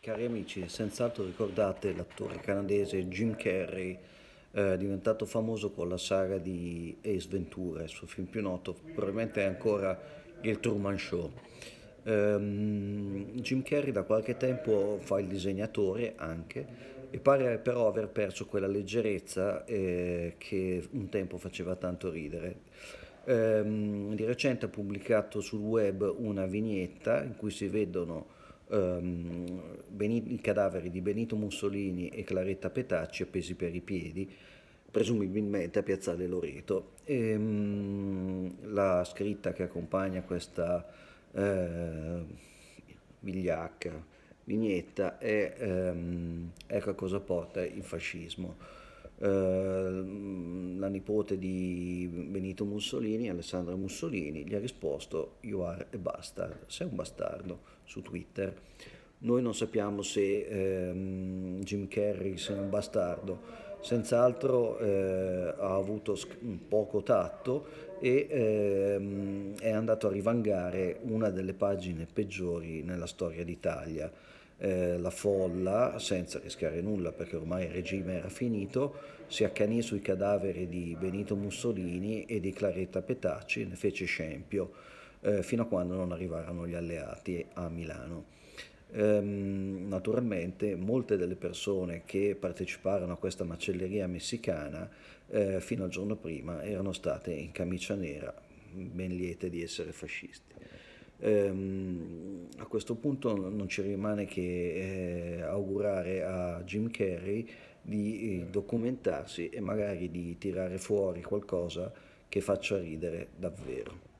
Cari amici, senz'altro ricordate l'attore canadese Jim Carrey, eh, diventato famoso con la saga di Ace Ventura, il suo film più noto, probabilmente è ancora il Truman Show. Um, Jim Carrey da qualche tempo fa il disegnatore anche e pare però aver perso quella leggerezza eh, che un tempo faceva tanto ridere. Um, di recente ha pubblicato sul web una vignetta in cui si vedono ehm, i cadaveri di Benito Mussolini e Claretta Petacci appesi per i piedi, presumibilmente a Piazzale Loreto. E, ehm, mh, la scritta che accompagna questa eh, vigliacca vignetta è ehm, ecco a cosa porta il fascismo. Eh, la nipote di Benito Mussolini, Alessandra Mussolini, gli ha risposto You are a bastard, sei un bastardo su Twitter. Noi non sappiamo se ehm, Jim Carrey sia un bastardo, senz'altro eh, ha avuto sc- mm, poco tatto e ehm, è andato a rivangare una delle pagine peggiori nella storia d'Italia eh, la folla, senza rischiare nulla perché ormai il regime era finito, si accanì sui cadaveri di Benito Mussolini e di Claretta Petacci, ne fece scempio, eh, fino a quando non arrivarono gli alleati a Milano. Ehm, naturalmente molte delle persone che parteciparono a questa macelleria messicana eh, fino al giorno prima erano state in camicia nera, ben liete di essere fascisti. Ehm, a questo punto non ci rimane che eh, augurare a Jim Carrey di eh, documentarsi e magari di tirare fuori qualcosa che faccia ridere davvero.